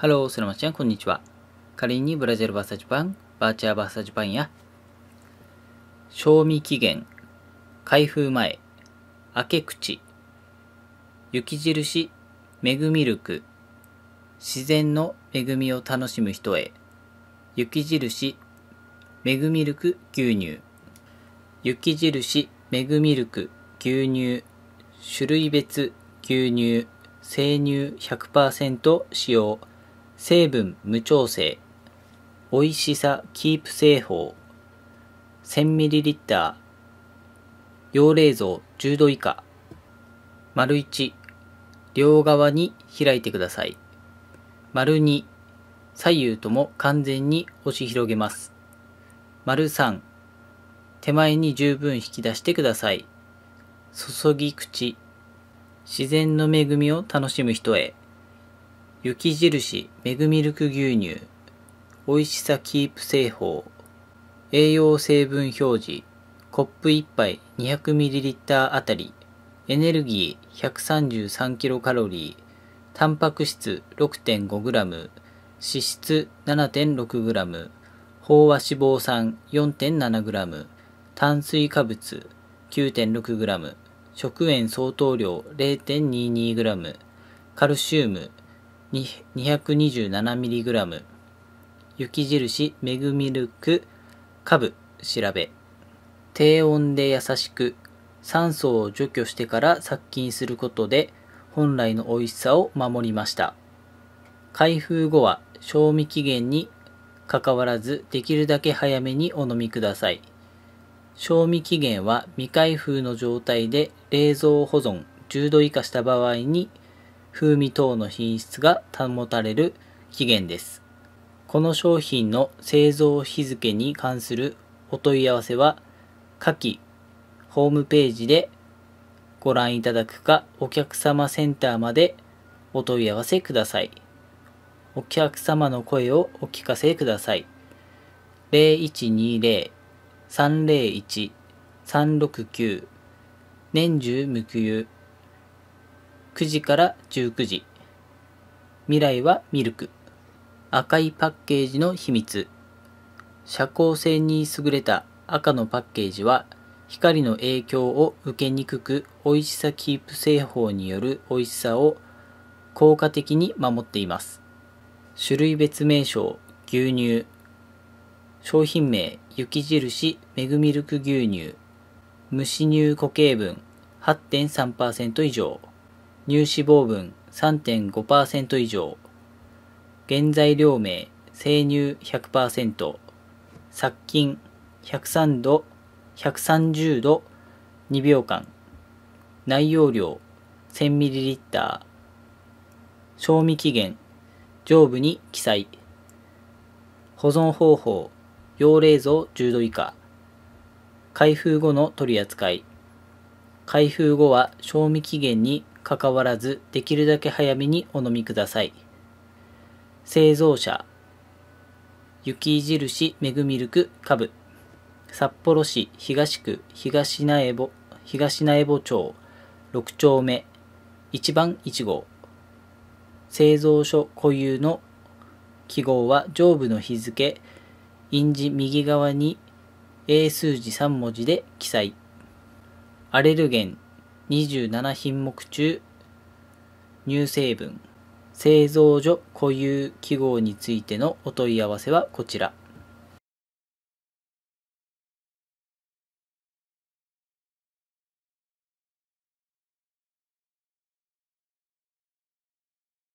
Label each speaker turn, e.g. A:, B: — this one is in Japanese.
A: ハロー、セラマちゃん、こんにちは。仮にブラジルバサージパン、バーチャーバサージパンや、賞味期限、開封前、開け口、雪印、恵みルク、自然の恵みを楽しむ人へ、雪印、恵みルク牛乳、雪印、恵みルク牛乳、種類別牛乳、生乳100%使用、成分無調整美味しさキープ製法 1000ml 用冷蔵10度以下丸1両側に開いてください丸2左右とも完全に押し広げます丸3手前に十分引き出してください注ぎ口自然の恵みを楽しむ人へ雪印メグミルク牛乳美味しさキープ製法栄養成分表示コップ1杯 200ml あたりエネルギー 133kcal タンパク質 6.5g 脂質 7.6g 飽和脂肪酸 4.7g 炭水化物 9.6g 食塩相当量 0.22g カルシウム 227mg 雪印メグミルク株調べ低温で優しく酸素を除去してから殺菌することで本来の美味しさを守りました開封後は賞味期限にかかわらずできるだけ早めにお飲みください賞味期限は未開封の状態で冷蔵保存10度以下した場合に風味等の品質が保たれる期限です。この商品の製造日付に関するお問い合わせは、下記ホームページでご覧いただくか、お客様センターまでお問い合わせください。お客様の声をお聞かせください。0120-301-369年中無休。9時から19時。未来はミルク。赤いパッケージの秘密。遮光性に優れた赤のパッケージは光の影響を受けにくく美味しさキープ製法による美味しさを効果的に守っています。種類別名称、牛乳。商品名、雪印メグミルク牛乳。虫乳固形分8.3%以上。乳脂肪分3.5%以上原材料名生乳100%殺菌103度130度2秒間内容量 1000ml 賞味期限上部に記載保存方法用冷蔵10度以下開封後の取り扱い開封後は賞味期限にかかわらずできるだけ早めにお飲みください製造者雪印メグミルク株札幌市東区東苗穂東苗穂町6丁目1番1号製造所固有の記号は上部の日付印字右側に英数字3文字で記載アレルゲン27品目中乳成分製造所固有記号についてのお問い合わせはこちら